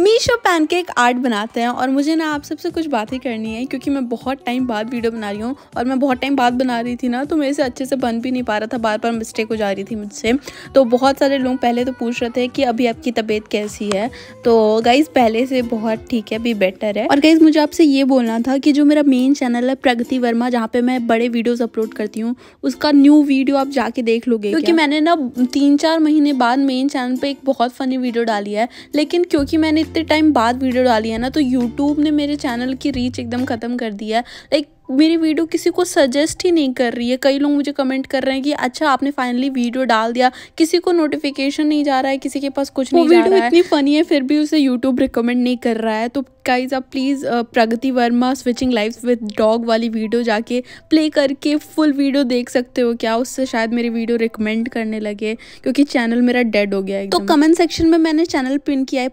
Meesho pancake art बनाते हैं और मुझे ना आप सबसे कुछ बातें करनी है क्योंकि मैं बहुत टाइम बाद वीडियो बना रही हूँ और मैं बहुत टाइम बाद बना रही थी ना तो मेरे से अच्छे से बन भी नहीं पा रहा था बार बार मिस्टेक हो जा रही थी मुझसे तो बहुत सारे लोग पहले तो पूछ रहे थे कि अभी आपकी तबीयत कैसी है तो गाइज़ पहले से बहुत ठीक है अभी बेटर है और गाइज़ मुझे आपसे ये बोलना था कि जो मेरा मेन चैनल है प्रगति वर्मा जहाँ पर मैं बड़े वीडियोज़ अपलोड करती हूँ उसका न्यू वीडियो आप जाके देख लोगे क्योंकि मैंने ना तीन चार महीने बाद मेन चैनल पर एक बहुत फ़नी वीडियो डाली है लेकिन क्योंकि मैंने इतने टाइम बाद वीडियो डाली है ना तो यूट्यूब ने मेरे चैनल की रीच एकदम ख़त्म कर दिया है लाइक मेरी वीडियो किसी को सजेस्ट ही नहीं कर रही है कई लोग मुझे कमेंट कर रहे हैं कि अच्छा आपने फाइनली वीडियो डाल दिया किसी को नोटिफिकेशन नहीं जा रहा है किसी के पास कुछ नहीं जा रहा है इतनी फनी है फिर भी उसे यूट्यूब रिकमेंड नहीं कर रहा है तो गाइज आप please Pragati Verma switching life with dog वाली वीडियो जाके प्ले करके फुल वीडियो देख सकते हो क्या उससे शायद मेरी वीडियो रिकमेंड करने लगे क्योंकि चैनल मेरा डेड हो गया है तो कमेंट सेक्शन में मैंने चैनल पिन किया है